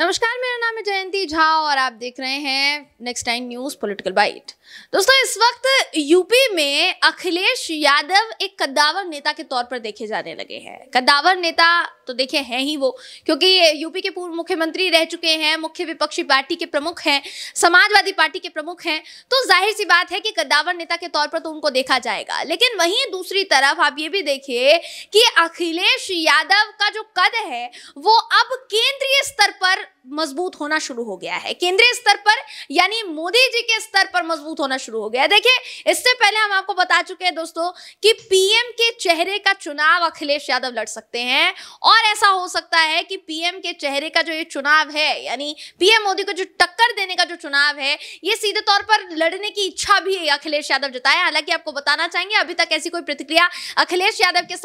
नमस्कार मेरा नाम है जयंती झा और आप देख रहे हैं next time news political byte दोस्तों इस वक्त यूपी में अखिलेश यादव एक कद्दावर नेता के तौर पर देखे जाने लगे हैं कद्दावर नेता तो देखे हैं ही वो क्योंकि यूपी के पूर्व मुख्यमंत्री रह चुके हैं मुख्य विपक्षी पार्टी के प्रमुख हैं समाजवादी पार्टी के प्रमुख हैं तो जाहिर सी बात है कि कद्दावर नेता के तौर पर तो उनको देखा जाएगा लेकिन वहीं दूसरी तरफ आप ये भी देखिए कि अखिलेश यादव का जो कद है वो अब केंद्रीय स्तर पर मजबूत होना शुरू हो गया है केंद्रीय स्तर पर यानी मोदी जी के स्तर पर मजबूत होना शुरू हो गया देखिए इससे पहले हम आपको बता चुके हैं दोस्तों कि पीएम के चेहरे का चुनाव अखिलेश यादव लड़ सकते हैं और ऐसा हो सकता है कि पीएम के चेहरे का जो ये चुनाव है यानी पीएम मोदी को जो टक्कर देने का जो चुनाव है ये सीधे तौर पर लड़ने की इच्छा भी अखिलेश यादव जताए हालांकि आपको बताना चाहेंगे अभी तक ऐसी कोई प्रतिक्रिया अखिलेश यादव के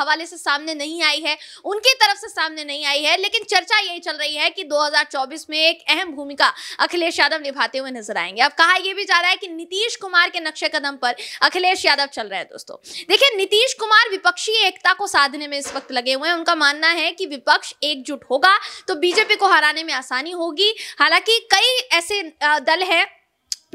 हवाले से सामने नहीं आई है उनकी तरफ से सामने नहीं आई है लेकिन चर्चा यही चल रही है कि दो में एक अहम भूमिका अखिलेश यादव निभाते हुए नजर आएंगे अब कहा यह भी जा रहा है कि नीतीश कुमार के नक्शे कदम पर अखिलेश यादव चल रहे हैं दोस्तों देखिए नीतीश कुमार विपक्षी एकता को साधने में इस वक्त लगे हुए हैं उनका मानना है कि विपक्ष एकजुट होगा तो बीजेपी को हराने में आसानी होगी हालांकि कई ऐसे दल हैं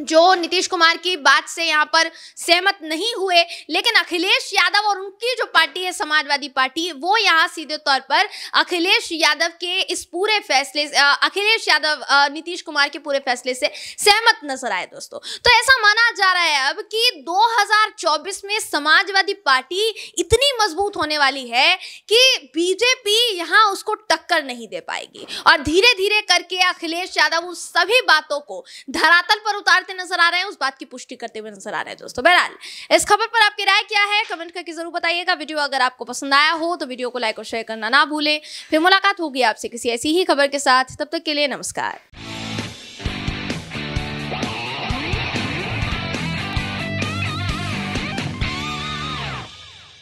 जो नीतीश कुमार की बात से यहाँ पर सहमत नहीं हुए लेकिन अखिलेश यादव और उनकी जो पार्टी है समाजवादी पार्टी वो यहाँ सीधे तौर पर अखिलेश यादव के इस पूरे फैसले अखिलेश यादव नीतीश कुमार के पूरे फैसले से सहमत नजर आए दोस्तों तो ऐसा माना जा रहा है अब कि 2024 में समाजवादी पार्टी इतनी मजबूत होने वाली है कि बीजेपी यहाँ उसको टक्कर नहीं दे पाएगी और धीरे धीरे करके अखिलेश यादव उन सभी बातों को धरातल पर उतारते नजर आ रहे हैं उस बात की पुष्टि करते हुए नजर आ रहे हैं दोस्तों बहरहाल इस खबर पर आपकी राय क्या है कमेंट करके जरूर बताइएगा वीडियो अगर आपको पसंद आया हो तो वीडियो को लाइक और शेयर करना ना भूलें फिर मुलाकात होगी आपसे किसी ऐसी ही खबर के साथ तब तक के लिए नमस्कार